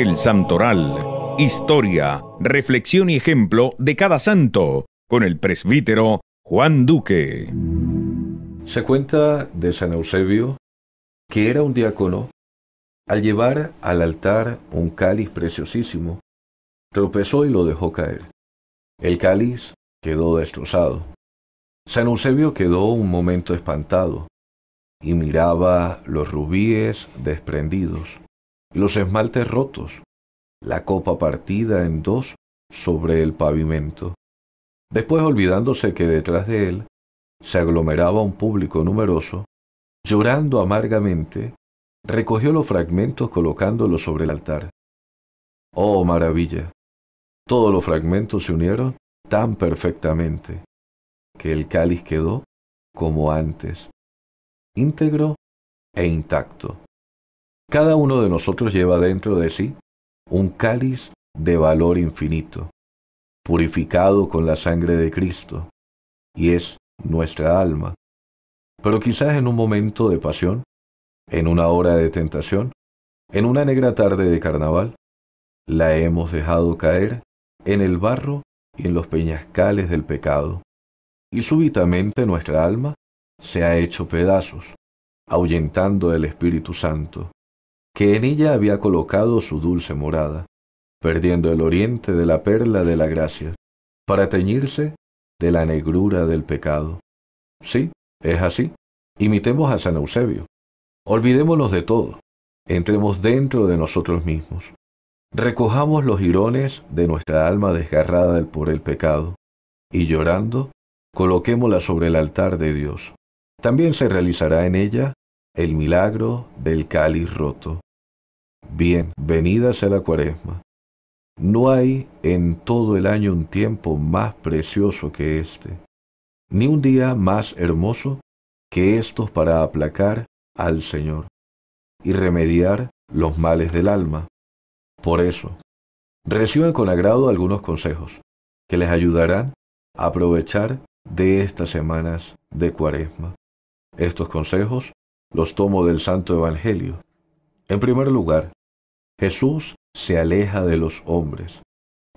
El Santoral. Historia, reflexión y ejemplo de cada santo, con el presbítero Juan Duque. Se cuenta de San Eusebio que era un diácono. Al llevar al altar un cáliz preciosísimo, tropezó y lo dejó caer. El cáliz quedó destrozado. San Eusebio quedó un momento espantado y miraba los rubíes desprendidos los esmaltes rotos, la copa partida en dos sobre el pavimento. Después olvidándose que detrás de él se aglomeraba un público numeroso, llorando amargamente, recogió los fragmentos colocándolos sobre el altar. ¡Oh, maravilla! Todos los fragmentos se unieron tan perfectamente que el cáliz quedó como antes, íntegro e intacto. Cada uno de nosotros lleva dentro de sí un cáliz de valor infinito, purificado con la sangre de Cristo, y es nuestra alma. Pero quizás en un momento de pasión, en una hora de tentación, en una negra tarde de carnaval, la hemos dejado caer en el barro y en los peñascales del pecado, y súbitamente nuestra alma se ha hecho pedazos, ahuyentando el Espíritu Santo que en ella había colocado su dulce morada, perdiendo el oriente de la perla de la gracia, para teñirse de la negrura del pecado. Sí, es así. Imitemos a San Eusebio. Olvidémonos de todo. Entremos dentro de nosotros mismos. Recojamos los jirones de nuestra alma desgarrada por el pecado y llorando, coloquémosla sobre el altar de Dios. También se realizará en ella el milagro del cáliz roto, Bien, venidas a la cuaresma. No hay en todo el año un tiempo más precioso que este, ni un día más hermoso que estos para aplacar al Señor y remediar los males del alma. Por eso, reciban con agrado algunos consejos que les ayudarán a aprovechar de estas semanas de cuaresma. Estos consejos los tomo del Santo Evangelio en primer lugar, Jesús se aleja de los hombres,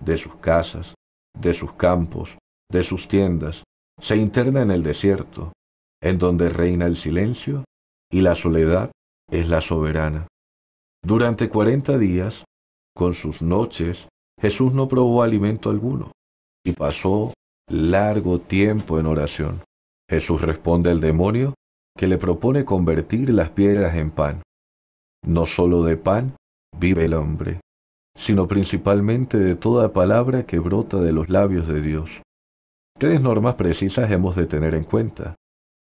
de sus casas, de sus campos, de sus tiendas, se interna en el desierto, en donde reina el silencio y la soledad es la soberana. Durante cuarenta días, con sus noches, Jesús no probó alimento alguno y pasó largo tiempo en oración. Jesús responde al demonio que le propone convertir las piedras en pan. No sólo de pan vive el hombre, sino principalmente de toda palabra que brota de los labios de Dios. Tres normas precisas hemos de tener en cuenta,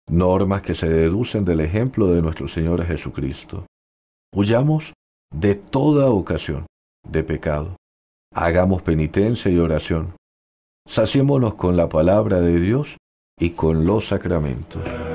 normas que se deducen del ejemplo de nuestro Señor Jesucristo. Huyamos de toda ocasión de pecado. Hagamos penitencia y oración. Saciémonos con la palabra de Dios y con los sacramentos.